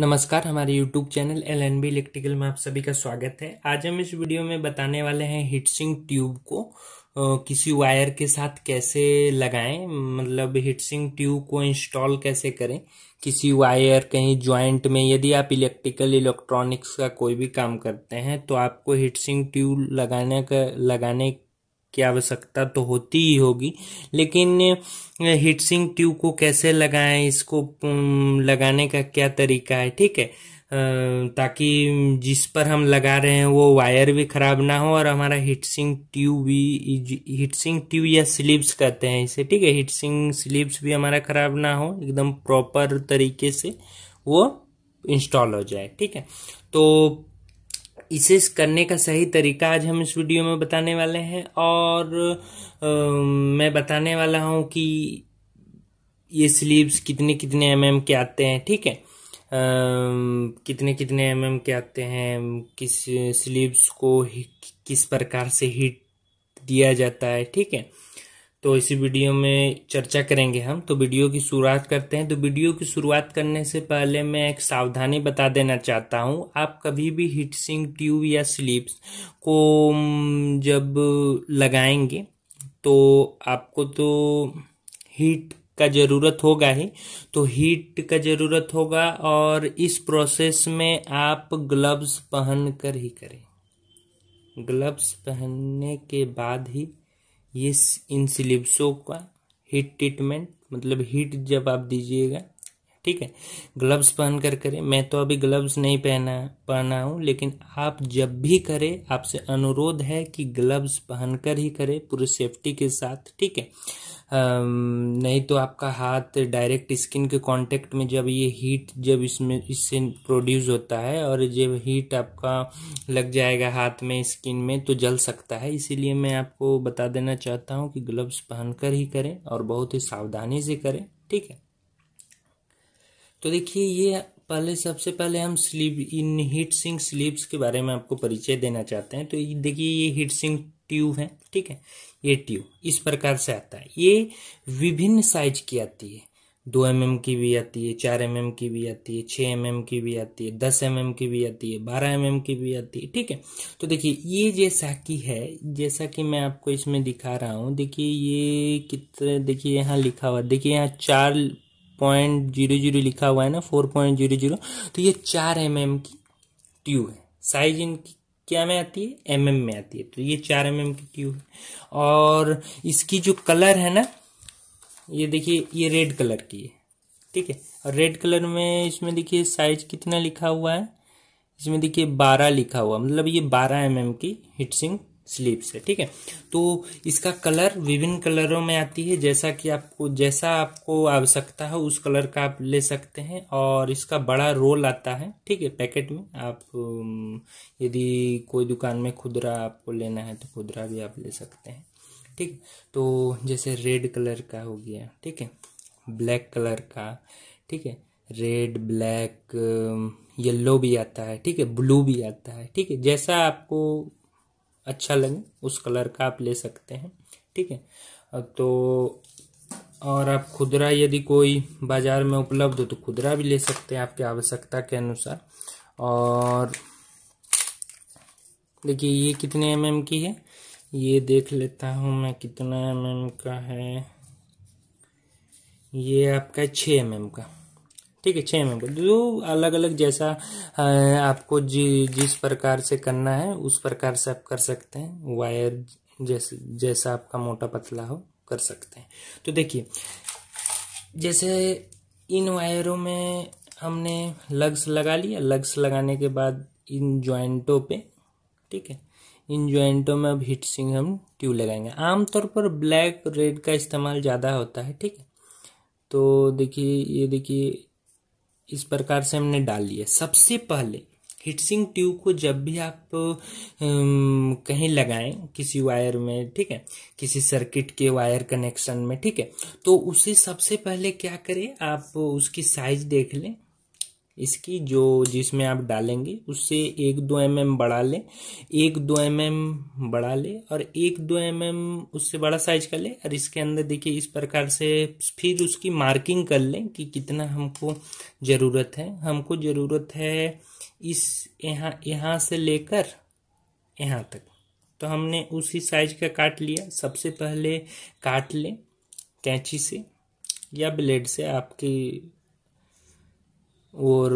नमस्कार हमारे YouTube channel L N B electrical में आप सभी का स्वागत है आज हम इस वीडियो में बताने वाले हैं हीटसिंग ट्यूब को आ, किसी वायर के साथ कैसे लगाएं मतलब हीटसिंग ट्यूब को इंस्टॉल कैसे करें किसी वायर कहीं ज्वाइंट में यदि आप इलेक्ट्रिकल इलेक्ट्रॉनिक्स का कोई भी काम करते हैं तो आपको हीटसिंग ट्यूब लगाने का लगाने की आवश्यकता तो होती ही होगी लेकिन हीटसिंग ट्यूब को कैसे लगाएं इसको लगाने का क्या तरीका है ठीक है ताकि जिस पर हम लगा रहे हैं वो वायर भी खराब ना हो और हमारा हीटसिंग ट्यूब भी हीटसिंग ट्यूब या स्लीव्स कहते हैं इसे ठीक है हीटसिंग स्लीव्स भी हमारा खराब ना हो एकदम प्रॉपर तरीके से वो इंस्टॉल हो जाए ठीक है तो इसे करने का सही तरीका आज हम इस वीडियो में बताने वाले हैं और आ, मैं बताने वाला हूँ कि ये स्लीव्स कितने कितने एम mm के आते हैं ठीक है कितने कितने एम mm के आते हैं किस स्लीव्स को किस प्रकार से हीट दिया जाता है ठीक है तो इसी वीडियो में चर्चा करेंगे हम तो वीडियो की शुरुआत करते हैं तो वीडियो की शुरुआत करने से पहले मैं एक सावधानी बता देना चाहता हूँ आप कभी भी हीट सिंक ट्यूब या स्लीप्स को जब लगाएंगे तो आपको तो हीट का ज़रूरत होगा ही तो हीट का ज़रूरत होगा और इस प्रोसेस में आप ग्लव्स पहन कर ही करें ग्लव्स पहनने के बाद ही ये इन स्लिप्सों का हीट ट्रीटमेंट मतलब हीट जब आप दीजिएगा ठीक है ग्लव्स पहन कर करें मैं तो अभी ग्लव्स नहीं पहना पहना हूँ लेकिन आप जब भी करें आपसे अनुरोध है कि ग्लव्स पहनकर ही करें पूरी सेफ्टी के साथ ठीक है नहीं तो आपका हाथ डायरेक्ट स्किन के कांटेक्ट में जब ये हीट जब इसमें इससे प्रोड्यूस होता है और जब हीट आपका लग जाएगा हाथ में स्किन में तो जल सकता है इसीलिए मैं आपको बता देना चाहता हूँ कि ग्लव्स पहनकर ही करें और बहुत ही सावधानी से करें ठीक है तो देखिए ये पहले सबसे पहले हम sleeve in heat sink sleeves के बारे में आपको परिचय देना चाहते हैं तो देखिए ये हीट सिंक ट्यूब है ठीक है ये ट्यूब इस प्रकार से आता है ये विभिन्न साइज की आती है दो एम mm की भी आती है चार एम mm की भी आती है छः एम mm की भी आती है दस एम mm की भी आती है बारह एम mm की भी आती है ठीक है तो देखिए ये जैसा कि है जैसा कि मैं आपको इसमें दिखा रहा हूँ देखिए ये कितने देखिए यहाँ लिखा हुआ देखिए यहाँ चार पॉइंट जीरो जीरो लिखा हुआ है ना फोर पॉइंट जीरो जीरो तो ये चार एम mm की ट्यूब है साइज इनकी क्या में आती है एम mm में आती है तो ये चार एम mm की ट्यूब है और इसकी जो कलर है ना ये देखिए ये रेड कलर की है ठीक है और रेड कलर में इसमें देखिए साइज कितना लिखा हुआ है इसमें देखिए बारह लिखा हुआ मतलब ये बारह एम mm की हिटसिंग स्लीव्स है ठीक है तो इसका कलर विभिन्न कलरों में आती है जैसा कि आपको जैसा आपको आवश्यकता है उस कलर का आप ले सकते हैं और इसका बड़ा रोल आता है ठीक है पैकेट में आप यदि कोई दुकान में खुदरा आपको लेना है तो खुदरा भी आप ले सकते हैं ठीक तो जैसे रेड कलर का हो गया ठीक है ब्लैक कलर का ठीक है रेड ब्लैक येलो भी आता है ठीक है ब्लू भी आता है ठीक है जैसा आपको अच्छा लगे उस कलर का आप ले सकते हैं ठीक है तो और आप खुदरा यदि कोई बाज़ार में उपलब्ध हो तो खुदरा भी ले सकते हैं आपकी आवश्यकता के अनुसार और देखिए ये कितने एम mm की है ये देख लेता हूँ मैं कितना एम mm का है ये आपका छः एम mm का ठीक है छः मेंबर जो अलग अलग जैसा आपको जी जिस प्रकार से करना है उस प्रकार से आप कर सकते हैं वायर जैसे जैसा आपका मोटा पतला हो कर सकते हैं तो देखिए जैसे इन वायरों में हमने लग्स लगा लिया लग्स लगाने के बाद इन ज्वाइंटों पे ठीक है इन ज्वाइंटों में अब हीट सिंग हम ट्यूब लगाएंगे आमतौर पर ब्लैक रेड का इस्तेमाल ज़्यादा होता है ठीक है तो देखिए ये देखिए इस प्रकार से हमने डाल लिया सबसे पहले हिटसिंग ट्यूब को जब भी आप कहीं लगाएं किसी वायर में ठीक है किसी सर्किट के वायर कनेक्शन में ठीक है तो उसे सबसे पहले क्या करें आप उसकी साइज देख लें इसकी जो जिसमें आप डालेंगे उससे एक दो एम एम बढ़ा लें एक दो एम एम बढ़ा लें और एक दो एम एम उससे बड़ा साइज कर लें और इसके अंदर देखिए इस प्रकार से फिर उसकी मार्किंग कर लें कि कितना हमको ज़रूरत है हमको ज़रूरत है इस यहाँ यहाँ से लेकर यहाँ तक तो हमने उसी साइज का काट लिया सबसे पहले काट लें कैंची से या ब्लेड से आपकी और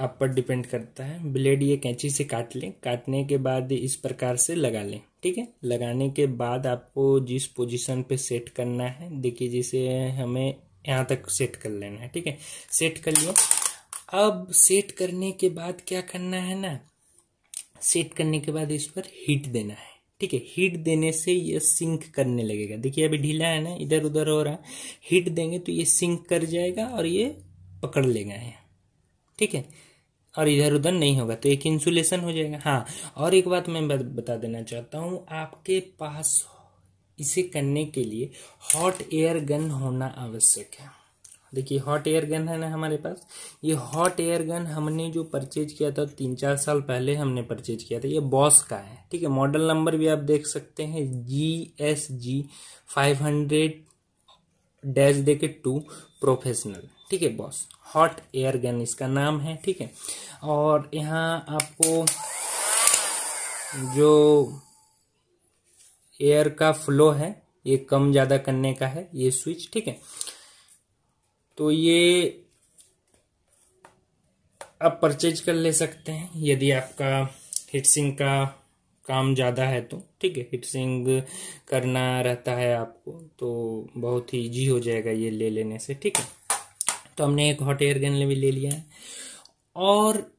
आप पर डिपेंड करता है ब्लेड ये कैंची से काट लें काटने के बाद इस प्रकार से लगा लें ठीक है लगाने के बाद आपको जिस पोजीशन पे सेट करना है देखिए जिसे हमें यहाँ तक सेट कर लेना है ठीक है सेट कर लिया अब सेट करने के बाद क्या करना है ना सेट करने के बाद इस पर हीट देना है ठीक है हीट देने से ये सिंक करने लगेगा देखिए अभी ढीला है ना इधर उधर हो रहा है हीट देंगे तो ये सिंक कर जाएगा और ये पकड़ ले गए ठीक है और इधर उधर नहीं होगा तो एक इंसुलेशन हो जाएगा हाँ और एक बात मैं बता देना चाहता हूँ आपके पास इसे करने के लिए हॉट एयर गन होना आवश्यक है देखिए हॉट एयर गन है ना हमारे पास ये हॉट एयर गन हमने जो परचेज किया था तीन चार साल पहले हमने परचेज किया था ये बॉस का है ठीक है मॉडल नंबर भी आप देख सकते हैं G S G five hundred dash दे के टू प्रोफेशनल ठीक है बॉस हॉट एयर गन इसका नाम है ठीक है और यहाँ आपको जो एयर का फ्लो है ये कम ज़्यादा करने का है ये स्विच ठीक है तो ये आप परचेज कर ले सकते हैं यदि आपका हिटसिंग का काम ज़्यादा है तो ठीक है हिटसिंग करना रहता है आपको तो बहुत ही ईजी हो जाएगा ये ले लेने से ठीक है तो हमने एक हॉट एयर गन भी ले लिया है और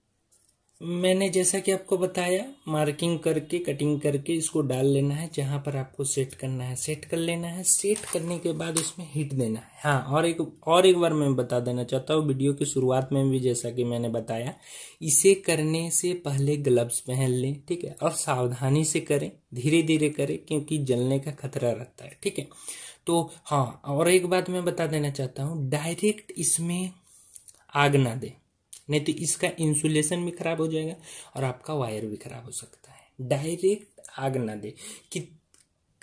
मैंने जैसा कि आपको बताया मार्किंग करके कटिंग करके इसको डाल लेना है जहां पर आपको सेट करना है सेट कर लेना है सेट करने के बाद उसमें हिट देना है हाँ और एक और एक बार मैं बता देना चाहता हूँ वीडियो की शुरुआत में भी जैसा कि मैंने बताया इसे करने से पहले ग्लव्स पहन लें ठीक है और सावधानी से करें धीरे धीरे करें क्योंकि जलने का खतरा रहता है ठीक है तो हाँ और एक बात मैं बता देना चाहता हूँ डायरेक्ट इसमें आग ना दे नहीं तो इसका इंसुलेशन भी खराब हो जाएगा और आपका वायर भी खराब हो सकता है डायरेक्ट आग ना दे कि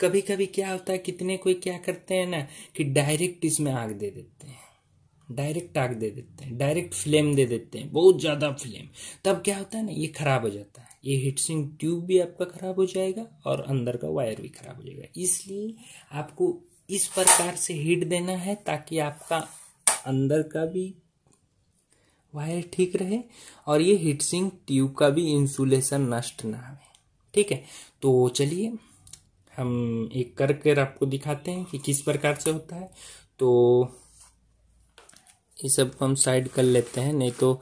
कभी कभी क्या होता है कितने कोई क्या करते हैं ना कि डायरेक्ट इसमें आग दे देते हैं डायरेक्ट आग दे देते हैं डायरेक्ट फ्लेम दे देते हैं बहुत ज़्यादा फ्लेम तब क्या होता है ना ये खराब हो जाता है ये हीटसिंग ट्यूब भी आपका खराब हो जाएगा और अंदर का वायर भी खराब हो जाएगा इसलिए आपको इस प्रकार से हीट देना है ताकि आपका अंदर का भी वायर ठीक रहे और ये हीट सिंक ट्यूब का भी इंसुलेशन नष्ट ना हो ठीक है तो चलिए हम एक कर कर आपको दिखाते हैं कि किस प्रकार से होता है तो ये सब हम साइड कर लेते हैं नहीं तो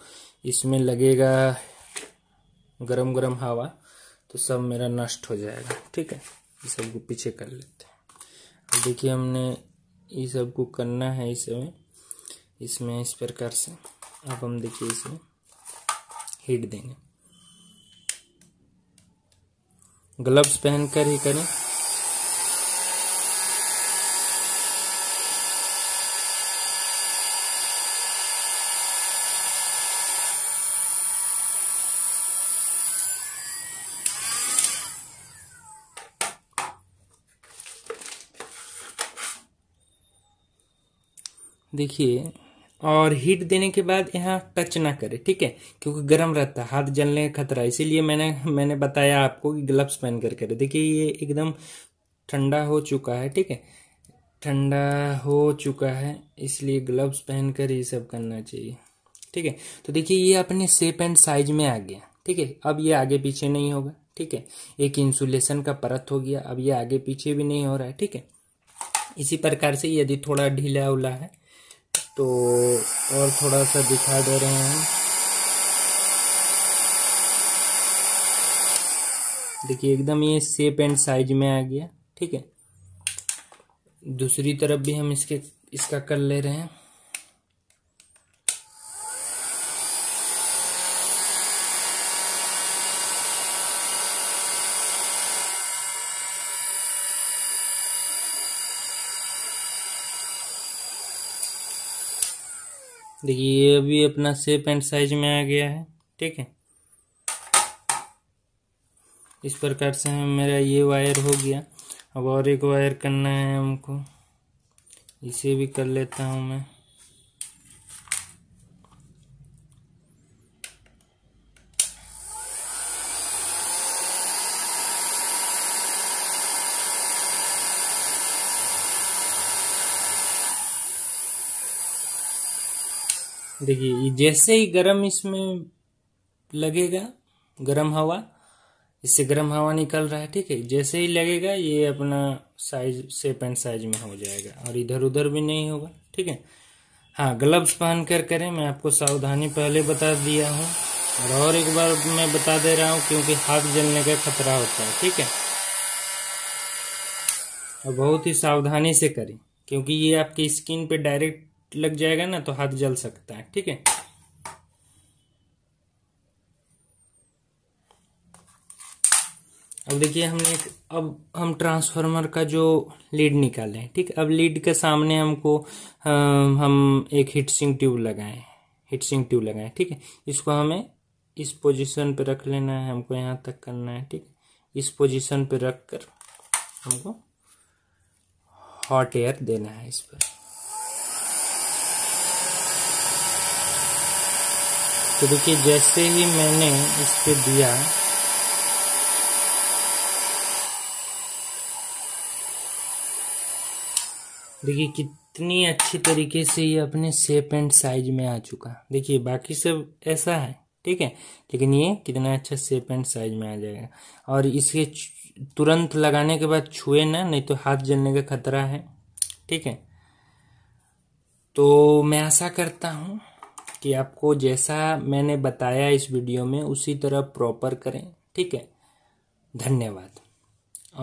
इसमें लगेगा गरम गरम हवा तो सब मेरा नष्ट हो जाएगा ठीक है ये सब को पीछे कर लेते हैं देखिए हमने ये सब को करना है इसमें इसमें इस प्रकार से अब हम देखिए इसमें हीट देंगे ग्लव्स पहनकर ही करें देखिए और हीट देने के बाद यहाँ टच ना करें ठीक है क्योंकि गर्म रहता है हाथ जलने का खतरा है इसीलिए मैंने मैंने बताया आपको कि ग्लव्स पहन कर करें देखिए ये एकदम ठंडा हो चुका है ठीक है ठंडा हो चुका है इसलिए ग्लव्स कर ये सब करना चाहिए ठीक है तो देखिए ये अपने सेप एंड साइज में आ गया ठीक है अब ये आगे पीछे नहीं होगा ठीक है एक इंसुलेशन का परत हो गया अब ये आगे पीछे भी नहीं हो रहा है ठीक है इसी प्रकार से यदि थोड़ा ढीला उला है तो और थोड़ा सा दिखा दे रहे हैं देखिए एकदम ये सेप एंड साइज में आ गया ठीक है दूसरी तरफ भी हम इसके इसका कर ले रहे हैं देखिए ये अभी अपना सेप एंड साइज में आ गया है ठीक है इस प्रकार से हम मेरा ये वायर हो गया अब और एक वायर करना है हमको इसे भी कर लेता हूँ मैं देखिए जैसे ही गर्म इसमें लगेगा गर्म हवा इससे गर्म हवा निकल रहा है ठीक है जैसे ही लगेगा ये अपना साइज सेप एंड साइज में हो जाएगा और इधर उधर भी नहीं होगा ठीक है हाँ ग्लव्स पहन कर करें मैं आपको सावधानी पहले बता दिया हूँ और और एक बार मैं बता दे रहा हूँ क्योंकि हाथ जलने का खतरा होता है ठीक है और बहुत ही सावधानी से करें क्योंकि ये आपकी स्किन पे डायरेक्ट लग जाएगा ना तो हाथ जल सकता है ठीक है अब देखिए हमने अब हम ट्रांसफार्मर का जो लीड निकाले ठीक अब लीड के सामने हमको आ, हम एक हीट सिंह ट्यूब लगाए हीट सिंह ट्यूब लगाए ठीक है इसको हमें इस पोजीशन पे रख लेना है हमको यहाँ तक करना है ठीक इस पोजीशन पे रख कर हमको हॉट एयर देना है इस पर तो देखिए जैसे ही मैंने इस पर दिया देखिए कितनी अच्छी तरीके से ये अपने शेप एंड साइज में आ चुका देखिए बाकी सब ऐसा है ठीक है लेकिन ये कितना अच्छा शेप एंड साइज में आ जाएगा और इसके तुरंत लगाने के बाद छुए ना नहीं तो हाथ जलने का खतरा है ठीक है तो मैं ऐसा करता हूँ कि आपको जैसा मैंने बताया इस वीडियो में उसी तरह प्रॉपर करें ठीक है धन्यवाद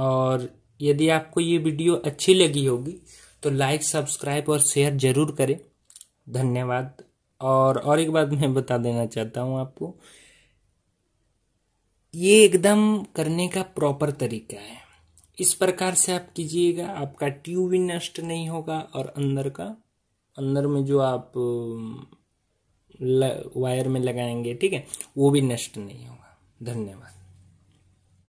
और यदि आपको ये वीडियो अच्छी लगी होगी तो लाइक सब्सक्राइब और शेयर ज़रूर करें धन्यवाद और और एक बात मैं बता देना चाहता हूँ आपको ये एकदम करने का प्रॉपर तरीका है इस प्रकार से आप कीजिएगा आपका ट्यूब भी नष्ट नहीं होगा और अंदर का अंदर में जो आप वायर में लगाएंगे ठीक है वो भी नष्ट नहीं होगा धन्यवाद